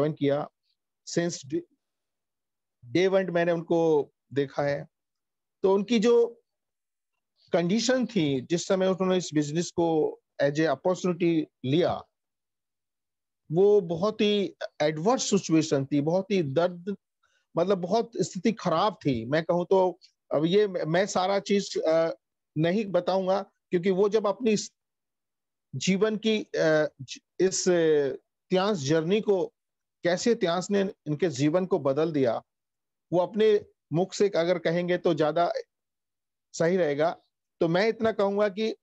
join किया since day one मैंने उनको देखा है तो उनकी जो कंडीशन थी जिस समय उन्होंने इस बिजनेस को एज ए अपॉर्चुनिटी लिया वो बहुत ही एडवर्स सिचुएशन थी बहुत ही दर्द मतलब बहुत स्थिति खराब थी मैं कहूँ तो अब ये मैं सारा चीज नहीं बताऊंगा क्योंकि वो जब अपनी जीवन की इस इतिहास जर्नी को कैसे इतिहास ने इनके जीवन को बदल दिया वो अपने मुख से अगर कहेंगे तो ज्यादा सही रहेगा तो मैं इतना कहूंगा कि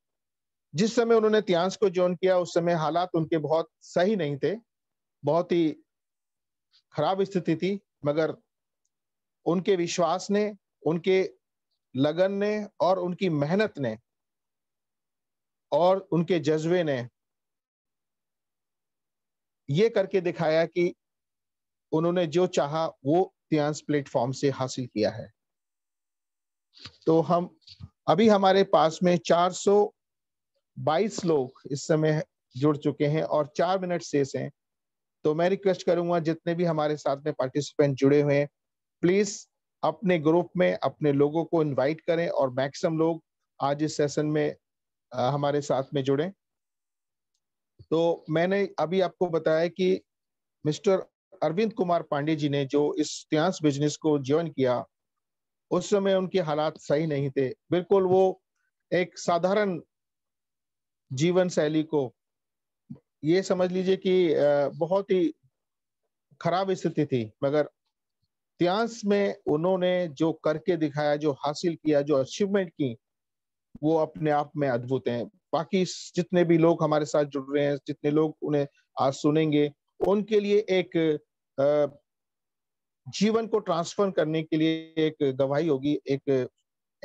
जिस समय उन्होंने इतिहास को ज्वाइन किया उस समय हालात उनके बहुत सही नहीं थे बहुत ही खराब स्थिति थी मगर उनके विश्वास ने उनके लगन ने और उनकी मेहनत ने और उनके जज्बे ने ये करके दिखाया कि उन्होंने जो चाहा वो तियांस प्लेटफॉर्म से हासिल किया है तो हम अभी हमारे पास में 422 लोग इस समय जुड़ चुके हैं और चार मिनट शेष हैं तो मैं रिक्वेस्ट करूंगा जितने भी हमारे साथ में पार्टिसिपेंट जुड़े हुए हैं प्लीज अपने ग्रुप में अपने लोगों को इनवाइट करें और मैक्सिमम लोग आज इस सेशन में आ, हमारे साथ में जुड़े तो मैंने अभी आपको बताया कि मिस्टर अरविंद कुमार पांडे जी ने जो इस त्यांस बिजनेस को ज्वाइन किया उस समय उनके हालात सही नहीं थे बिल्कुल वो एक साधारण जीवन शैली को ये समझ लीजिए कि बहुत ही खराब स्थिति थी मगर त्यांस में उन्होंने जो करके दिखाया जो हासिल किया जो अचीवमेंट की वो अपने आप में अद्भुत हैं बाकी जितने भी लोग हमारे साथ जुड़ रहे हैं जितने लोग उन्हें आज सुनेंगे उनके लिए एक जीवन को ट्रांसफर करने के लिए एक गवाही होगी एक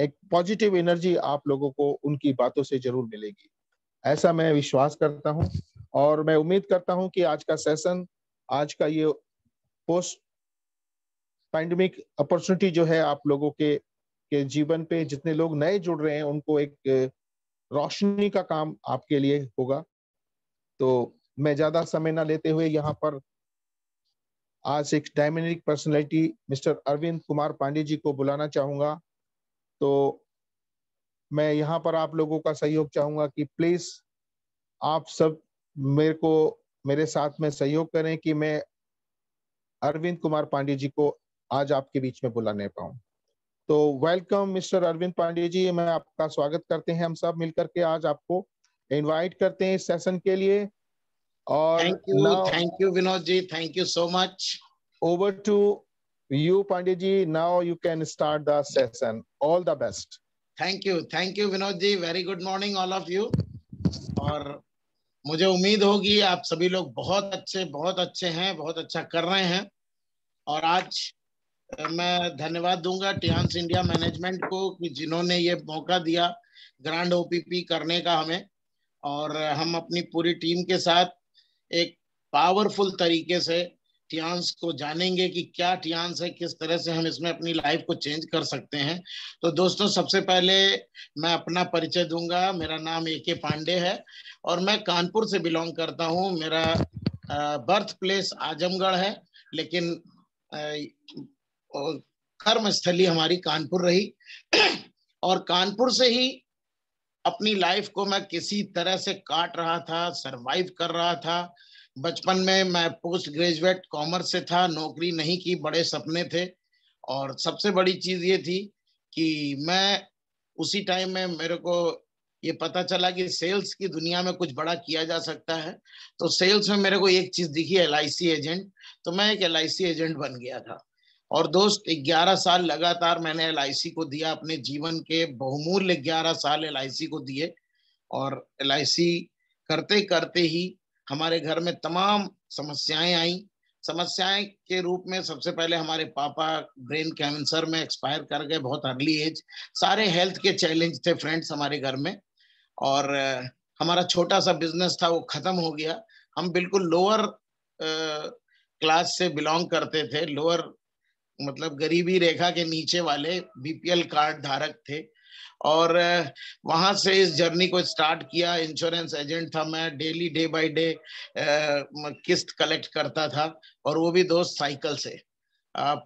एक पॉजिटिव एनर्जी आप लोगों को उनकी बातों से जरूर मिलेगी ऐसा मैं विश्वास करता हूं और मैं उम्मीद करता हूं कि आज का सेशन आज का ये पोस्ट पैंडमिक अपॉर्चुनिटी जो है आप लोगों के के जीवन पे जितने लोग नए जुड़ रहे हैं उनको एक रोशनी का काम आपके लिए होगा तो मैं ज्यादा समय ना लेते हुए यहाँ पर आज एक dynamic personality mister Arvind Kumar Pandey ji को बुलाना चाहूंगा तो मैं यहाँ पर आप लोगों का सहयोग चाहूंगा कि प्लीज़ आप सब मेरे को मेरे साथ में सहयोग करें कि मैं अरविंद कुमार पांडे जी को आज आपके बीच में बुलाने पाऊ तो वेलकम मिस्टर अरविंद पांडे जी मैं आपका स्वागत करते हैं हम सब मिलकर के आज आपको इनवाइट करते हैं इस सेशन के लिए और thank you thank you Vinod ji thank you so much over to you Pandey ji now you can start the session all the best thank you thank you Vinod ji very good morning all of you और मुझे उम्मीद होगी आप सभी लोग बहुत अच्छे बहुत अच्छे हैं बहुत अच्छा कर रहे हैं और आज मैं धन्यवाद दूंगा टियांस इंडिया मैनेजमेंट को कि जिन्होंने ये मौका दिया ग्रैंड ओपीपी करने का हमें और हम अपनी पूरी टीम के साथ एक पावरफुल तरीके से टियांस को जानेंगे कि क्या टियांस है किस तरह से हम इसमें अपनी लाइफ को चेंज कर सकते हैं तो दोस्तों सबसे पहले मैं अपना परिचय दूंगा मेरा नाम ए के पांडे है और मैं कानपुर से बिलोंग करता हूँ मेरा बर्थ प्लेस आजमगढ़ है लेकिन कर्म स्थली हमारी कानपुर रही और कानपुर से ही अपनी लाइफ को मैं किसी तरह से काट रहा था सरवाइव कर रहा था बचपन में मैं पोस्ट ग्रेजुएट कॉमर्स से था नौकरी नहीं की बड़े सपने थे और सबसे बड़ी चीज़ ये थी कि मैं उसी टाइम में मेरे को ये पता चला कि सेल्स की दुनिया में कुछ बड़ा किया जा सकता है तो सेल्स में मेरे को एक चीज़ दिखी एल एजेंट तो मैं एक एल एजेंट बन गया था और दोस्त 11 साल लगातार मैंने एल को दिया अपने जीवन के बहुमूल्य 11 साल एल को दिए और एल करते करते ही हमारे घर में तमाम समस्याएं आई समस्याएं के रूप में सबसे पहले हमारे पापा ब्रेन कैंसर में एक्सपायर कर गए बहुत अर्ली एज सारे हेल्थ के चैलेंज थे फ्रेंड्स हमारे घर में और हमारा छोटा सा बिजनेस था वो खत्म हो गया हम बिल्कुल लोअर क्लास से बिलोंग करते थे लोअर मतलब गरीबी रेखा के नीचे वाले बीपीएल कार्ड धारक थे और वहां से इस जर्नी को स्टार्ट किया इंश्योरेंस एजेंट था मैं डेली डे बाय डे किस्त कलेक्ट करता था और वो भी दोस्त साइकिल से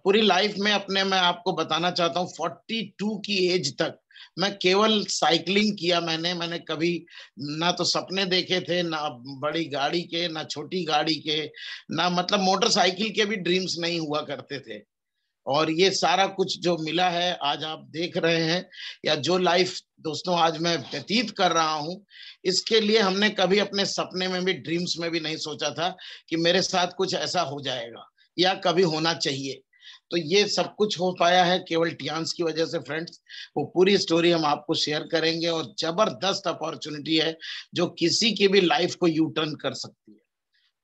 पूरी लाइफ में अपने मैं आपको बताना चाहता हूँ फोर्टी टू की एज तक मैं केवल साइकिलिंग किया मैंने मैंने कभी ना तो सपने देखे थे ना बड़ी गाड़ी के ना छोटी गाड़ी के ना मतलब मोटरसाइकिल के भी ड्रीम्स नहीं हुआ करते थे और ये सारा कुछ जो मिला है आज आप देख रहे हैं या जो लाइफ दोस्तों आज मैं व्यतीत कर रहा हूँ इसके लिए हमने कभी अपने सपने में भी ड्रीम्स में भी नहीं सोचा था कि मेरे साथ कुछ ऐसा हो जाएगा या कभी होना चाहिए तो ये सब कुछ हो पाया है केवल टियांस की वजह से फ्रेंड्स वो पूरी स्टोरी हम आपको शेयर करेंगे और जबरदस्त अपॉर्चुनिटी है जो किसी की भी लाइफ को यू टर्न कर सकती है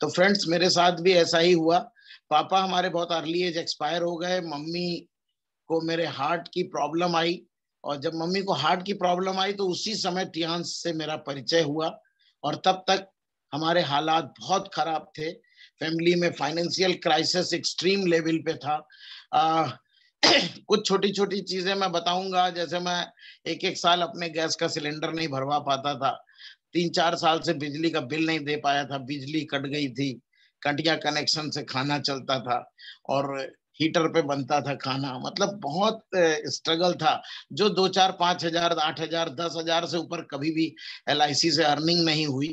तो फ्रेंड्स मेरे साथ भी ऐसा ही हुआ पापा हमारे बहुत अर्ली एज एक्सपायर हो गए मम्मी को मेरे हार्ट की प्रॉब्लम आई और जब मम्मी को हार्ट की प्रॉब्लम आई तो उसी समय टियांस से मेरा परिचय हुआ और तब तक हमारे हालात बहुत खराब थे फैमिली में फाइनेंशियल क्राइसिस एक्सट्रीम लेवल पे था आ, कुछ छोटी छोटी चीजें मैं बताऊंगा जैसे मैं एक एक साल अपने गैस का सिलेंडर नहीं भरवा पाता था तीन चार साल से बिजली का बिल नहीं दे पाया था बिजली कट गई थी कटिया कनेक्शन से खाना चलता था और हीटर पे बनता था खाना मतलब बहुत स्ट्रगल था जो दो चार पाँच हजार आठ हजार दस हजार से ऊपर कभी भी एल से अर्निंग नहीं हुई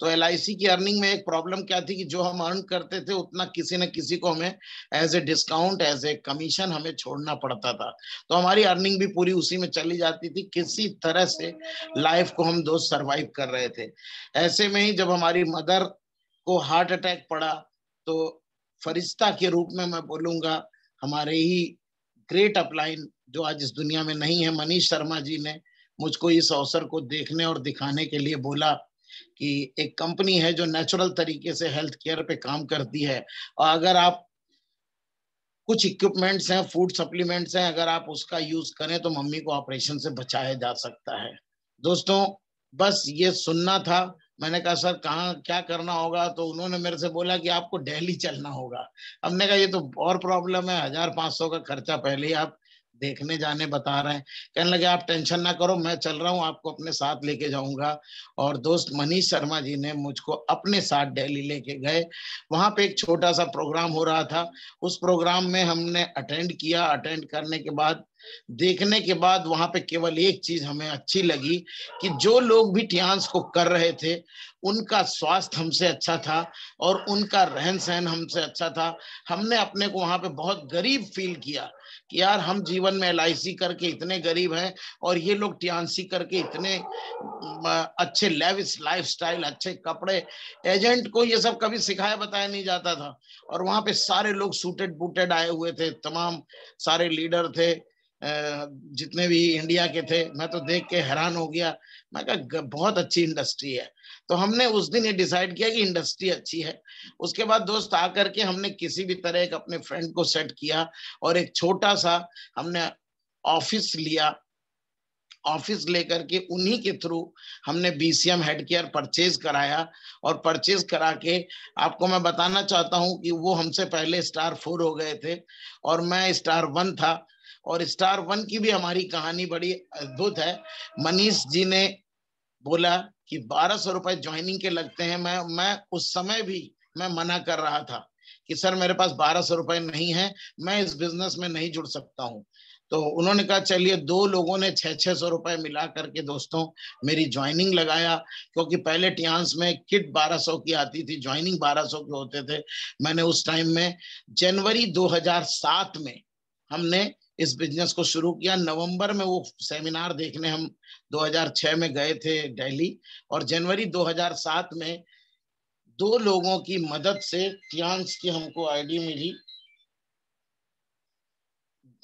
तो एल की अर्निंग में एक प्रॉब्लम क्या थी कि जो हम अर्न करते थे उतना किसी न किसी को हमें as a discount as a commission हमें छोड़ना पड़ता था तो हमारी अर्निंग भी पूरी उसी में चली जाती थी किसी तरह से लाइफ को हम दोस्त सर्वाइव कर रहे थे ऐसे में ही जब हमारी मदर को हार्ट अटैक पड़ा तो फरिश्ता के रूप में मैं बोलूंगा हमारे ही ग्रेट अपलाइन जो आज इस दुनिया में नहीं है मनीष शर्मा जी ने मुझको इस अवसर को देखने और दिखाने के लिए बोला कि एक कंपनी है जो नेचुरल तरीके से हेल्थ केयर पे काम करती है और अगर आप कुछ इक्विपमेंट्स हैं फूड सप्लीमेंट्स हैं अगर आप उसका यूज करें तो मम्मी को ऑपरेशन से बचाया जा सकता है दोस्तों बस ये सुनना था मैंने कहा सर कहाँ क्या करना होगा तो उन्होंने मेरे से बोला कि आपको दिल्ली चलना होगा हमने कहा ये तो और प्रॉब्लम है हजार पाँच सौ का खर्चा पहले ही आप देखने जाने बता रहे हैं कहने लगे आप टेंशन ना करो मैं चल रहा हूँ आपको अपने साथ लेके जाऊंगा और दोस्त मनीष शर्मा जी ने मुझको अपने साथ दिल्ली लेके गए वहाँ पे एक छोटा सा प्रोग्राम हो रहा था उस प्रोग्राम में हमने अटेंड किया अटेंड करने के बाद देखने के बाद वहाँ पे केवल एक चीज हमें अच्छी लगी कि जो लोग भी टियांस को कर रहे थे उनका स्वास्थ्य हमसे अच्छा था और उनका रहन सहन हमसे अच्छा था हमने अपने को वहाँ पे बहुत गरीब फील किया कि यार हम जीवन में एल करके इतने गरीब हैं और ये लोग टीआनसी करके इतने अच्छे लेविस स्टाइल अच्छे कपड़े एजेंट को ये सब कभी सिखाया बताया नहीं जाता था और वहाँ पे सारे लोग सूटेड बूटेड आए हुए थे तमाम सारे लीडर थे जितने भी इंडिया के थे मैं तो देख के हैरान हो गया मैं कहा बहुत अच्छी इंडस्ट्री है तो हमने उस दिन ये डिसाइड किया कि इंडस्ट्री अच्छी है उसके बाद दोस्त आकर के हमने किसी भी तरह एक अपने फ्रेंड को सेट किया और एक छोटा सा हमने ऑफिस लिया ऑफिस लेकर के उन्हीं के थ्रू हमने बीसीएम हेड केयर परचेज कराया और परचेज करा के आपको मैं बताना चाहता हूं कि वो हमसे पहले स्टार फोर हो गए थे और मैं स्टार वन था और स्टार वन की भी हमारी कहानी बड़ी अद्भुत है मनीष जी ने बोला कि बारह सौ रुपए ज्वाइनिंग के लगते हैं मैं मैं उस समय भी मैं मना कर रहा था कि सर मेरे पास बारह सौ रुपए नहीं है मैं इस बिजनेस में नहीं जुड़ सकता हूँ तो उन्होंने कहा चलिए दो लोगों ने छह छह सौ रुपए मिला करके दोस्तों मेरी ज्वाइनिंग लगाया क्योंकि पहले टियांस में किट 1200 की आती थी ज्वाइनिंग 1200 के होते थे मैंने उस टाइम में जनवरी 2007 में हमने इस बिजनेस को शुरू किया नवंबर में वो सेमिनार देखने हम 2006 में गए थे दिल्ली और जनवरी 2007 में दो लोगों की मदद से टियांस की हमको आईडी मिली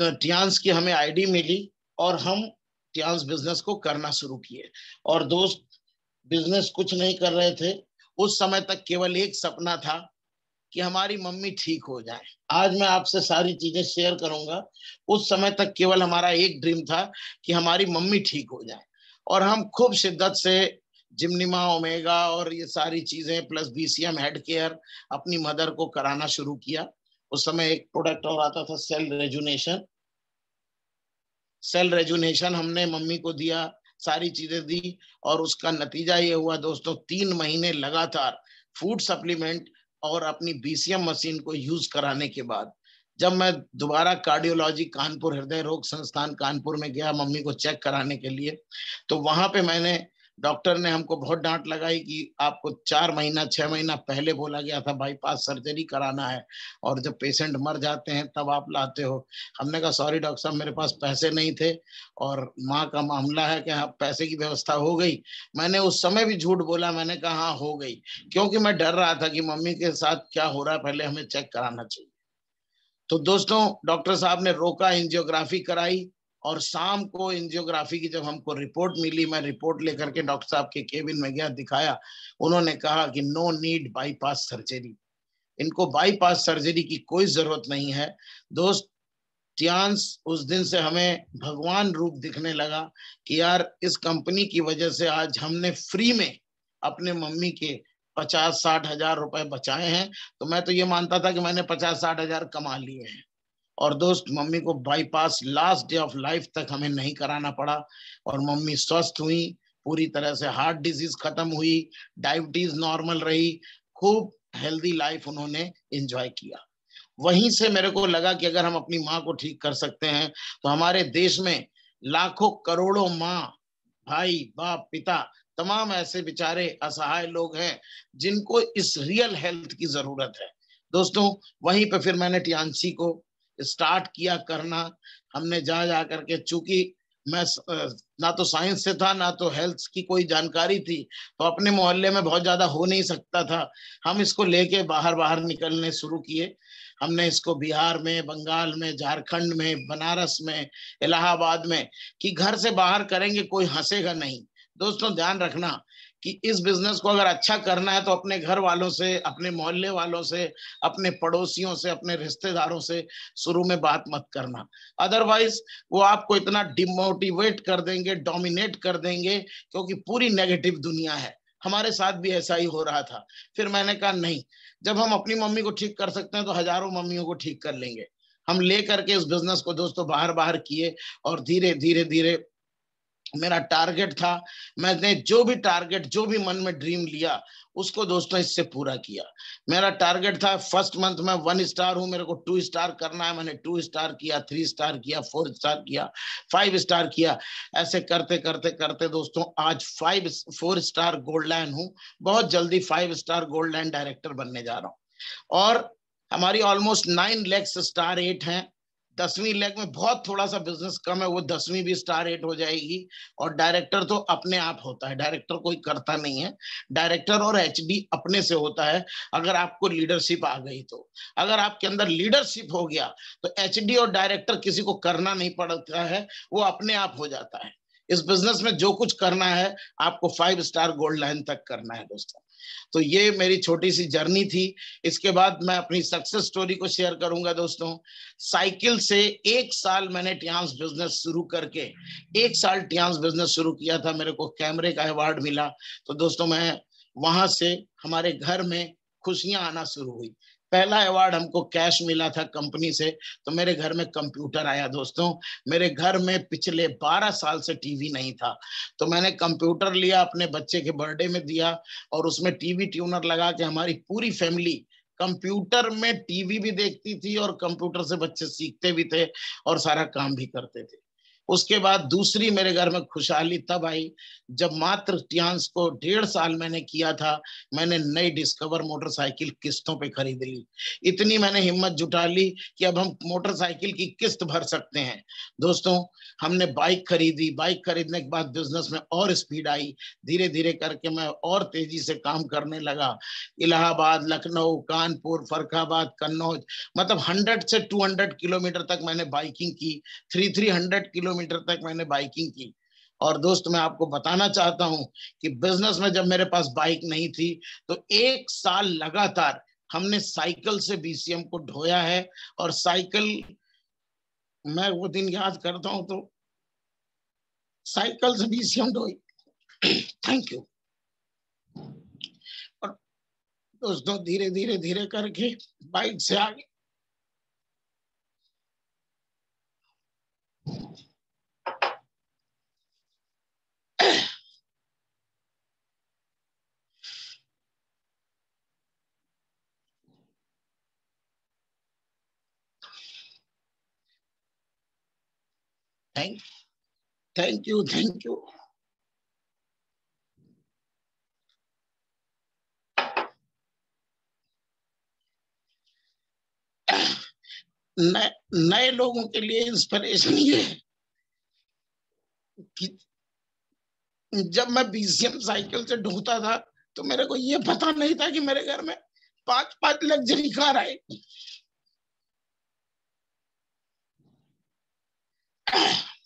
टियांस तो की हमें आईडी मिली और हम टियांस बिजनेस को करना शुरू किए और दोस्त बिजनेस कुछ नहीं कर रहे थे उस समय तक केवल एक सपना था कि हमारी मम्मी ठीक हो जाए आज मैं आपसे सारी चीजें शेयर करूंगा उस समय तक केवल हमारा एक ड्रीम था कि हमारी मम्मी ठीक हो जाए और हम खूब शिद्दत से जिमनिमा ओमेगा और ये सारी चीजें प्लस बीसीएम हेड केयर अपनी मदर को कराना शुरू किया उस समय एक प्रोडक्ट और आता था सेल रेजुनेशन सेल रेजुनेशन हमने मम्मी को दिया सारी चीजें दी और उसका नतीजा ये हुआ दोस्तों तीन महीने लगातार फूड सप्लीमेंट और अपनी बीसीएम मशीन को यूज कराने के बाद जब मैं दोबारा कार्डियोलॉजी कानपुर हृदय रोग संस्थान कानपुर में गया मम्मी को चेक कराने के लिए तो वहां पे मैंने डॉक्टर ने हमको बहुत डांट लगाई कि आपको चार महीना छह महीना पहले बोला गया था बाईपास सर्जरी कराना है और जब पेशेंट मर जाते हैं तब आप लाते हो हमने कहा सॉरी डॉक्टर साहब मेरे पास पैसे नहीं थे और माँ का मामला है कि हाँ पैसे की व्यवस्था हो गई मैंने उस समय भी झूठ बोला मैंने कहा हाँ हो गई क्योंकि मैं डर रहा था कि मम्मी के साथ क्या हो रहा है पहले हमें चेक कराना चाहिए तो दोस्तों डॉक्टर साहब ने रोका एंजियोग्राफी कराई और शाम को एंजियोग्राफी की जब हमको रिपोर्ट मिली मैं रिपोर्ट लेकर के डॉक्टर साहब के केबिन में गया दिखाया उन्होंने कहा कि नो नीड बाईपास सर्जरी इनको बाईपास सर्जरी की कोई जरूरत नहीं है दोस्त ट्यांस उस दिन से हमें भगवान रूप दिखने लगा कि यार इस कंपनी की वजह से आज हमने फ्री में अपने मम्मी के पचास साठ हजार रुपए बचाए हैं तो मैं तो ये मानता था कि मैंने पचास साठ हजार कमा लिए हैं और दोस्त मम्मी को bypass last day of life तक हमें नहीं कराना पड़ा और मम्मी स्वस्थ हुई पूरी तरह से हार्ट डिजीज खत्म हुई डायबिटीज नॉर्मल रही खूब हेल्दी लाइफ उन्होंने एंजॉय किया वहीं से मेरे को लगा कि अगर हम अपनी माँ को ठीक कर सकते हैं तो हमारे देश में लाखों करोड़ों माँ भाई बाप पिता तमाम ऐसे बेचारे असहाय लोग हैं जिनको इस रियल हेल्थ की जरूरत है दोस्तों वहीं पे फिर मैंने टियांसी को स्टार्ट किया करना हमने जा जा करके चूंकि मैं ना तो साइंस से था ना तो हेल्थ की कोई जानकारी थी तो अपने मोहल्ले में बहुत ज्यादा हो नहीं सकता था हम इसको लेके बाहर बाहर निकलने शुरू किए हमने इसको बिहार में बंगाल में झारखंड में बनारस में इलाहाबाद में कि घर से बाहर करेंगे कोई हंसेगा नहीं दोस्तों ध्यान रखना कि इस बिजनेस को अगर अच्छा करना है तो अपने घर वालों से अपने मोहल्ले वालों से अपने पड़ोसियों से अपने रिश्तेदारों से शुरू में बात मत करना अदरवाइज वो आपको इतना डिमोटिवेट कर देंगे डोमिनेट कर देंगे क्योंकि पूरी नेगेटिव दुनिया है हमारे साथ भी ऐसा ही हो रहा था फिर मैंने कहा नहीं जब हम अपनी मम्मी को ठीक कर सकते हैं तो हजारों मम्मियों को ठीक कर लेंगे हम ले करके इस बिजनेस को दोस्तों बाहर बाहर किए और धीरे धीरे धीरे मेरा टारगेट था मैंने जो भी टारगेट जो भी मन में ड्रीम लिया उसको दोस्तों इससे पूरा किया मेरा टारगेट था फर्स्ट मंथ में वन स्टार हूं मेरे को टू स्टार करना है मैंने टू स्टार किया थ्री स्टार किया फोर स्टार किया फाइव स्टार किया ऐसे करते करते करते दोस्तों आज five four star gold line हूँ बहुत जल्दी five star gold line director बनने जा रहा हूँ और हमारी ऑलमोस्ट नाइन लैक्स स्टार एट हैं दसवीं लेग में बहुत थोड़ा सा बिजनेस कम है वो दसवीं भी स्टार हिट हो जाएगी और डायरेक्टर तो अपने आप होता है डायरेक्टर कोई करता नहीं है डायरेक्टर और एच अपने से होता है अगर आपको लीडरशिप आ गई तो अगर आपके अंदर लीडरशिप हो गया तो एच और डायरेक्टर किसी को करना नहीं पड़ता है वो अपने आप हो जाता है इस बिजनेस में जो कुछ करना है आपको फाइव स्टार गोल्ड लाइन तक करना है दोस्तों तो ये मेरी छोटी सी जर्नी थी इसके बाद मैं अपनी सक्सेस स्टोरी को शेयर करूंगा दोस्तों साइकिल से एक साल मैंने टियांस बिजनेस शुरू करके एक साल टियांस बिजनेस शुरू किया था मेरे को कैमरे का अवार्ड मिला तो दोस्तों मैं वहां से हमारे घर में खुशियां आना शुरू हुई पहला अवार्ड हमको कैश मिला था कंपनी से तो मेरे घर में कंप्यूटर आया दोस्तों मेरे घर में पिछले 12 साल से टीवी नहीं था तो मैंने कंप्यूटर लिया अपने बच्चे के बर्थडे में दिया और उसमें टीवी ट्यूनर लगा के हमारी पूरी फैमिली कंप्यूटर में टीवी भी देखती थी और कंप्यूटर से बच्चे सीखते भी थे और सारा काम भी करते थे उसके बाद दूसरी मेरे घर में खुशहाली तब आई जब मात्र ट्यांस को डेढ़ साल मैंने किया था मैंने नई डिस्कवर मोटरसाइकिल किस्तों पे खरीद ली इतनी मैंने हिम्मत जुटा ली कि अब हम मोटरसाइकिल की किस्त भर सकते हैं दोस्तों हमने बाइक खरीदी बाइक खरीदने के बाद बिजनेस में और स्पीड आई धीरे धीरे करके मैं और तेजी से काम करने लगा इलाहाबाद लखनऊ कानपुर फरखाबाद कन्नौज मतलब हंड्रेड से टू किलोमीटर तक मैंने बाइकिंग की three three hundred kilometre kilometre तक मैंने बाइकिंग की और दोस्त मैं आपको बताना चाहता हूं कि बिजनेस में जब मेरे पास बाइक नहीं थी तो एक साल लगातार हमने साइकिल से बीसीएम को ढोया है और साइकिल मैं वो दिन याद करता हूं तो साइकिल से बीसीएम ढोई थैंक यू और दोस्तों धीरे धीरे धीरे करके बाइक से आगे thank thank you thank you नए लोगों के लिए इंस्पिरेशन ये है कि जब मैं बीसीएम साइकिल से ढूंढता था तो मेरे को ये पता नहीं था कि मेरे घर में पांच पांच लग्जरी कार आए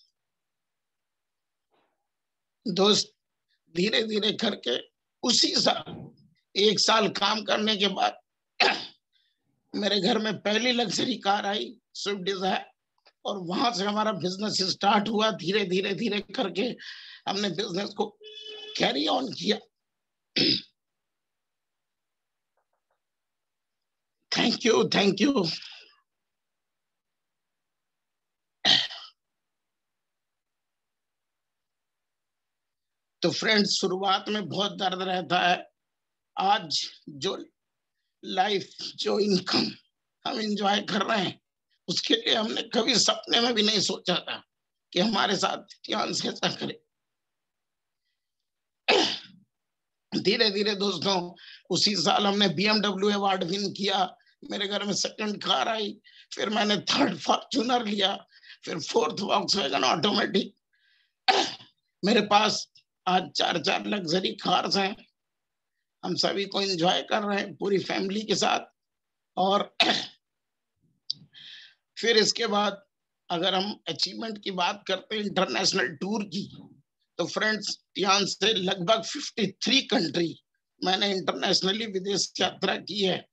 दोस्त धीरे धीरे करके उसी साल एक साल काम करने के बाद मेरे घर में पहली लग्जरी कार आई स्विफ्ट डिजायर और वहां से हमारा बिजनेस स्टार्ट हुआ धीरे धीरे धीरे करके हमने बिजनेस को कैरी ऑन किया थैंक यू थैंक यू तो फ्रेंड्स शुरुआत में बहुत दर्द रहता है आज जो लाइफ जो इनकम हम इंजॉय कर रहे हैं उसके लिए हमने कभी सपने में भी नहीं सोचा था कि हमारे साथ ध्यान ऐसा करे धीरे धीरे दोस्तों उसी साल हमने बीएमडब्ल्यू अवार्ड विन किया मेरे घर में सेकंड कार आई फिर मैंने थर्ड फॉर्चूनर लिया फिर फोर्थ ऑटोमेटिक मेरे पास आज चार चार लग्जरी कार्स हैं हम सभी को एंजॉय कर रहे हैं पूरी फैमिली के साथ और फिर इसके बाद अगर हम अचीवमेंट की बात करते हैं इंटरनेशनल टूर की तो फ्रेंड्स यहाँ से लगभग 53 कंट्री मैंने इंटरनेशनली विदेश यात्रा की है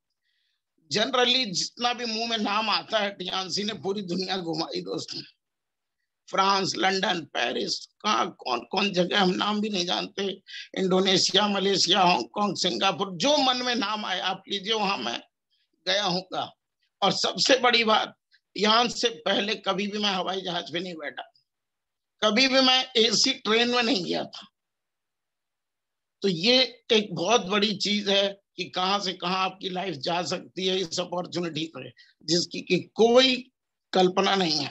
जनरली जितना भी मुंह में नाम आता है टियांसी तो ने पूरी दुनिया घुमाई दोस्तों फ्रांस लंदन पेरिस कहा कौन कौन जगह हम नाम भी नहीं जानते इंडोनेशिया मलेशिया हांगकांग सिंगापुर जो मन में नाम आए आप लीजिए वहां मैं गया हूँ और सबसे बड़ी बात यहाँ से पहले कभी भी मैं हवाई जहाज पे नहीं बैठा कभी भी मैं एसी ट्रेन में नहीं गया था तो ये एक बहुत बड़ी चीज है कि कहां से कहां आपकी लाइफ जा सकती है इस अपॉर्चुनिटी पर जिसकी कि कोई कल्पना नहीं है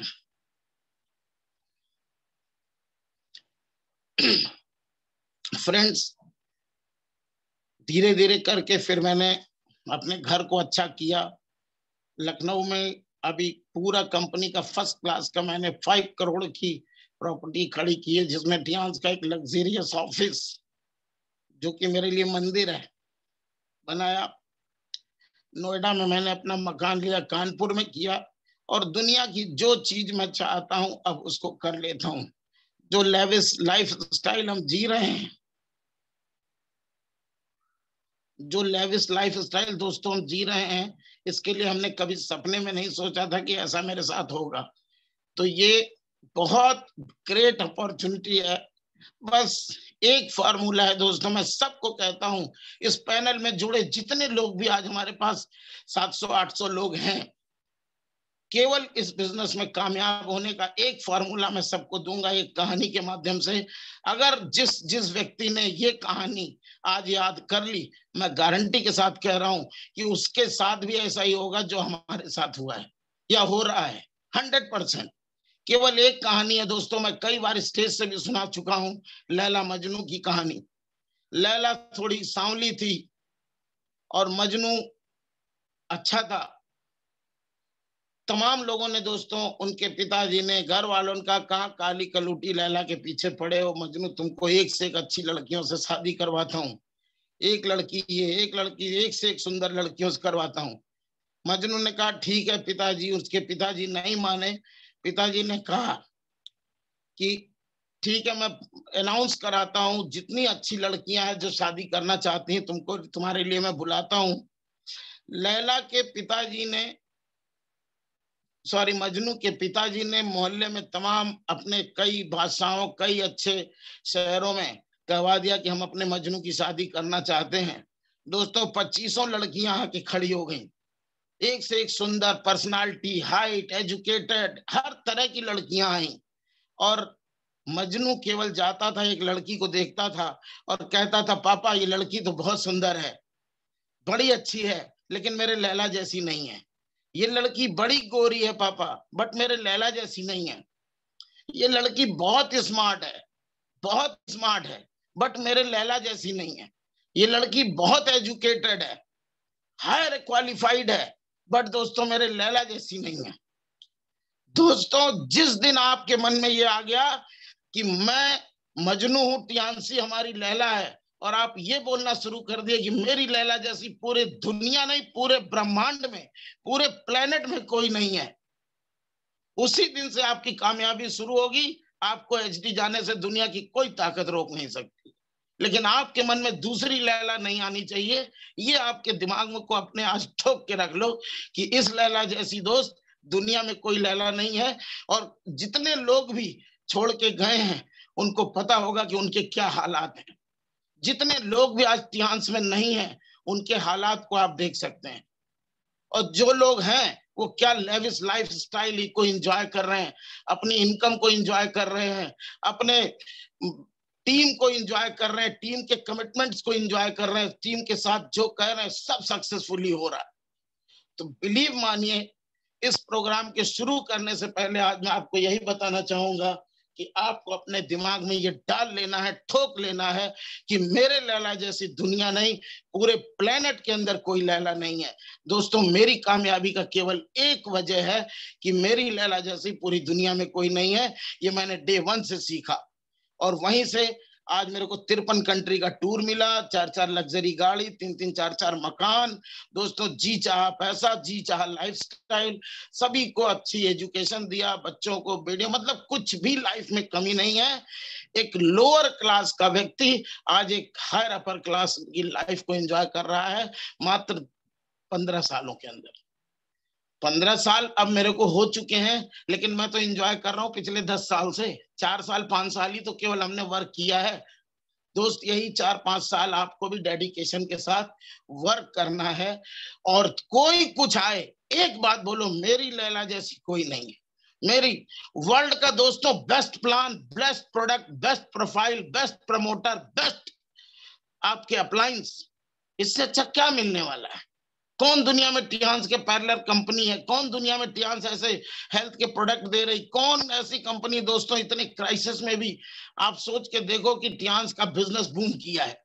फ्रेंड्स धीरे धीरे करके फिर मैंने अपने घर को अच्छा किया लखनऊ में अभी पूरा कंपनी का फर्स्ट क्लास का मैंने फाइव करोड़ की प्रॉपर्टी खड़ी की है जिसमें टियांस का एक लग्जरियस ऑफिस जो कि मेरे लिए मंदिर है बनाया नोएडा में मैंने अपना मकान लिया कानपुर में किया और दुनिया की जो चीज मैं चाहता हूं अब उसको कर लेता हूं जो लेविस लाइफ स्टाइल हम जी रहे हैं जो लेविस लाइफ स्टाइल दोस्तों हम जी रहे हैं इसके लिए हमने कभी सपने में नहीं सोचा था कि ऐसा मेरे साथ होगा तो ये बहुत ग्रेट अपॉर्चुनिटी है बस एक फार्मूला है दोस्तों मैं सबको कहता हूं इस पैनल में जुड़े जितने लोग भी आज हमारे पास 700-800 लोग हैं केवल इस बिजनेस में कामयाब होने का एक फॉर्मूला मैं सबको दूंगा एक कहानी के माध्यम से अगर जिस जिस व्यक्ति ने ये कहानी आज याद कर ली मैं गारंटी के साथ कह रहा हूं कि उसके साथ भी ऐसा ही होगा जो हमारे साथ हुआ है या हो रहा है हंड्रेड परसेंट केवल एक कहानी है दोस्तों मैं कई बार स्टेज से भी सुना चुका हूँ लैला मजनू की कहानी लैला थोड़ी सांवली थी और मजनू अच्छा था तमाम लोगों ने दोस्तों उनके पिताजी ने घर वालों का कहा काली कलूटी लैला के पीछे पड़े हो मजनू तुमको एक से एक अच्छी लड़कियों से शादी करवाता हूँ एक लड़की ये एक लड़की एक से एक सुंदर लड़कियों से करवाता हूँ मजनू ने कहा ठीक है पिताजी उसके पिताजी नहीं माने पिताजी ने कहा कि ठीक है मैं अनाउंस कराता हूँ जितनी अच्छी लड़कियां हैं जो शादी करना चाहती हैं तुमको तुम्हारे लिए मैं बुलाता हूँ लैला के पिताजी ने सॉरी मजनू के पिताजी ने मोहल्ले में तमाम अपने कई भाषाओं कई अच्छे शहरों में कहवा दिया कि हम अपने मजनू की शादी करना चाहते हैं दोस्तों पच्चीसों लड़कियां आके खड़ी हो गई एक से एक सुंदर पर्सनालिटी हाइट एजुकेटेड हर तरह की लड़कियां आई और मजनू केवल जाता था एक लड़की को देखता था और कहता था पापा ये लड़की तो बहुत सुंदर है बड़ी अच्छी है लेकिन मेरे लैला जैसी नहीं है ये लड़की बड़ी गोरी है पापा बट मेरे लैला जैसी नहीं है ये लड़की बहुत स्मार्ट है बहुत स्मार्ट है बट मेरे लैला जैसी नहीं है ये लड़की बहुत एजुकेटेड है हायर क्वालिफाइड है बट दोस्तों मेरे लैला जैसी नहीं है दोस्तों जिस दिन आपके मन में ये आ गया कि मैं मजनू हूं टियांसी हमारी लैला है और आप ये बोलना शुरू कर दिए कि मेरी लैला जैसी पूरे दुनिया नहीं पूरे ब्रह्मांड में पूरे प्लेनेट में कोई नहीं है उसी दिन से आपकी कामयाबी शुरू होगी आपको एच जाने से दुनिया की कोई ताकत रोक नहीं सकती लेकिन आपके मन में दूसरी लैला नहीं आनी चाहिए ये आपके दिमाग में को अपने आज ठोक के रख लो कि इस लैला जैसी दोस्त दुनिया में कोई लैला नहीं है और जितने लोग भी छोड़ के गए हैं उनको पता होगा कि उनके क्या हालात हैं जितने लोग भी आज तिहांस में नहीं है उनके हालात को आप देख सकते हैं और जो लोग हैं वो क्या लेविस लाइफ स्टाइल को इंजॉय कर रहे हैं अपनी इनकम को इंजॉय कर रहे हैं अपने टीम को इंजॉय कर रहे हैं टीम के कमिटमेंट्स को इंजॉय कर रहे हैं टीम के साथ जो कह रहे हैं सब सक्सेसफुली हो रहा है तो बिलीव मानिए इस प्रोग्राम के शुरू करने से पहले आज मैं आपको यही बताना चाहूंगा कि आपको अपने दिमाग में ये डाल लेना है ठोक लेना है कि मेरे लैला जैसी दुनिया नहीं पूरे प्लेनेट के अंदर कोई लैला नहीं है दोस्तों मेरी कामयाबी का केवल एक वजह है कि मेरी लैला जैसी पूरी दुनिया में कोई नहीं है ये मैंने डे वन से सीखा और वहीं से आज मेरे को तिरपन कंट्री का टूर मिला चार चार लग्जरी गाड़ी तीन तीन चार चार मकान दोस्तों जी चाह पैसा जी चाह स्टाइल सभी को अच्छी एजुकेशन दिया बच्चों को बेटियों मतलब कुछ भी लाइफ में कमी नहीं है एक लोअर क्लास का व्यक्ति आज एक हायर अपर क्लास की लाइफ को एंजॉय कर रहा है मात्र पंद्रह सालों के अंदर पंद्रह साल अब मेरे को हो चुके हैं लेकिन मैं तो एंजॉय कर रहा हूँ पिछले दस साल से चार साल पांच साल ही तो केवल हमने वर्क किया है दोस्त यही चार पांच साल आपको भी डेडिकेशन के साथ वर्क करना है और कोई कुछ आए एक बात बोलो मेरी लैला जैसी कोई नहीं है मेरी वर्ल्ड का दोस्तों best plan best product best profile best promoter best आपके अप्लायंस इससे अच्छा क्या मिलने वाला है कौन दुनिया में टियांस के पैरलर कंपनी है कौन दुनिया में टियांस ऐसे हेल्थ के प्रोडक्ट दे रही कौन ऐसी कंपनी दोस्तों इतने क्राइसिस में भी आप सोच के देखो कि टियांस का बिजनेस बूम किया है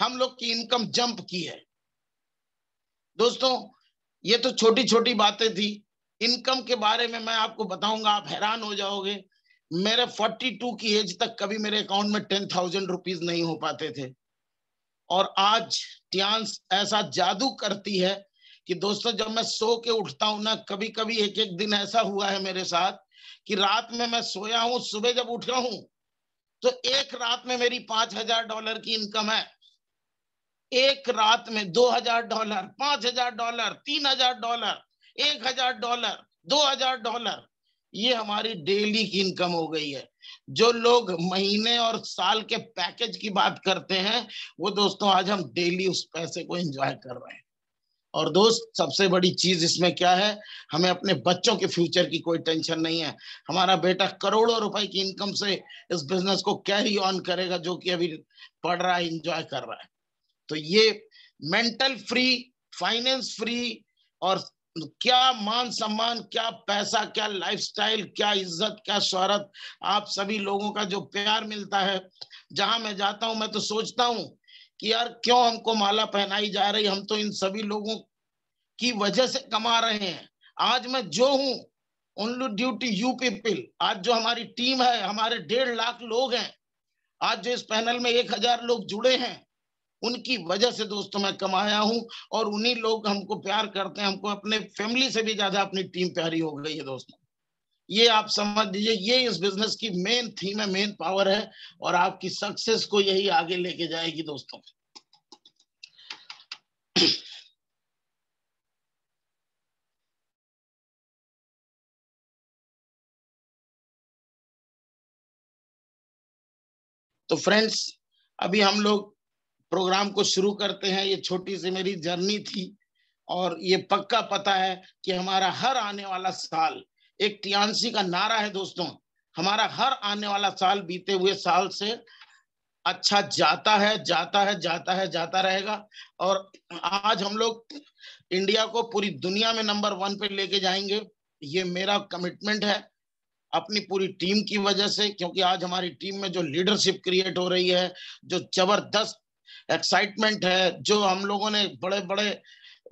हम लोग की इनकम जंप की है दोस्तों ये तो छोटी छोटी बातें थी इनकम के बारे में मैं आपको बताऊंगा आप हैरान हो जाओगे मेरे 42 की एज तक कभी मेरे अकाउंट में टेन थाउजेंड रुपीज नहीं हो पाते थे और आज टियांस ऐसा जादू करती है कि दोस्तों जब मैं सो के उठता हूं ना कभी कभी एक एक दिन ऐसा हुआ है मेरे साथ कि रात में मैं सोया हूं सुबह जब उठा हूं तो एक रात में मेरी पांच हजार डॉलर की इनकम है एक रात में दो हजार डॉलर पांच हजार डॉलर तीन हजार डॉलर एक हजार डॉलर दो हजार डॉलर ये हमारी डेली की इनकम हो गई है जो लोग महीने और साल के पैकेज की बात करते हैं वो दोस्तों आज हम डेली उस पैसे को एंजॉय कर रहे हैं और दोस्त सबसे बड़ी चीज इसमें क्या है हमें अपने बच्चों के फ्यूचर की कोई टेंशन नहीं है हमारा बेटा करोड़ों रुपए की इनकम से इस बिजनेस को कैरी ऑन करेगा जो कि अभी पढ़ रहा है इंजॉय कर रहा है तो ये मेंटल फ्री फाइनेंस फ्री और क्या मान सम्मान क्या पैसा क्या लाइफस्टाइल क्या इज्जत क्या शहरत आप सभी लोगों का जो प्यार मिलता है जहां मैं जाता हूं मैं तो सोचता हूं कि यार क्यों हमको माला पहनाई जा रही हम तो इन सभी लोगों की वजह से कमा रहे हैं आज मैं जो हूं only due to you people आज जो हमारी टीम है हमारे डेढ़ लाख लोग हैं आज जो इस पैनल में एक हजार लोग जुड़े हैं उनकी वजह से दोस्तों मैं कमाया हूं और उन्हीं लोग हमको प्यार करते हैं हमको अपने फैमिली से भी ज्यादा अपनी टीम प्यारी हो गई है दोस्तों ये आप समझ लीजिए ये इस बिजनेस की मेन थीम है मेन पावर है और आपकी सक्सेस को यही आगे लेके जाएगी दोस्तों तो फ्रेंड्स अभी हम लोग प्रोग्राम को शुरू करते हैं ये छोटी सी मेरी जर्नी थी और ये पक्का पता है कि हमारा हर आने वाला साल एक टियांसी का नारा है दोस्तों हमारा हर आने वाला साल बीते हुए साल से अच्छा जाता है जाता है जाता है जाता रहेगा और आज हम लोग इंडिया को पूरी दुनिया में नंबर वन पे लेके जाएंगे ये मेरा कमिटमेंट है अपनी पूरी टीम की वजह से क्योंकि आज हमारी टीम में जो लीडरशिप क्रिएट हो रही है जो जबरदस्त एक्साइटमेंट है जो हम लोगों ने बड़े बड़े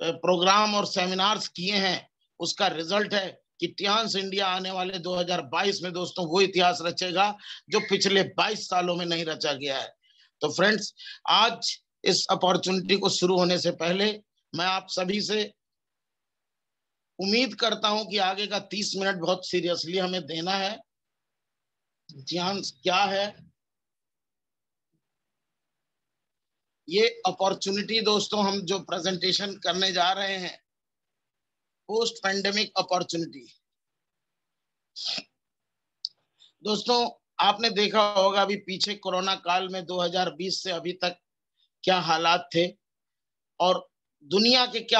प्रोग्राम और सेमिनार्स किए हैं उसका रिजल्ट है कि इतिहास इंडिया आने वाले 2022 में दोस्तों वो इतिहास रचेगा जो पिछले 22 सालों में नहीं रचा गया है तो फ्रेंड्स आज इस अपॉर्चुनिटी को शुरू होने से पहले मैं आप सभी से उम्मीद करता हूं कि आगे का 30 मिनट बहुत सीरियसली हमें देना है इतिहास क्या है ये अपॉर्चुनिटी दोस्तों हम जो प्रेजेंटेशन करने जा रहे हैं पोस्ट पैंडमिक अपॉर्चुनिटी दोस्तों आपने देखा होगा अभी पीछे कोरोना काल में 2020 से अभी तक क्या हालात थे और दुनिया के क्या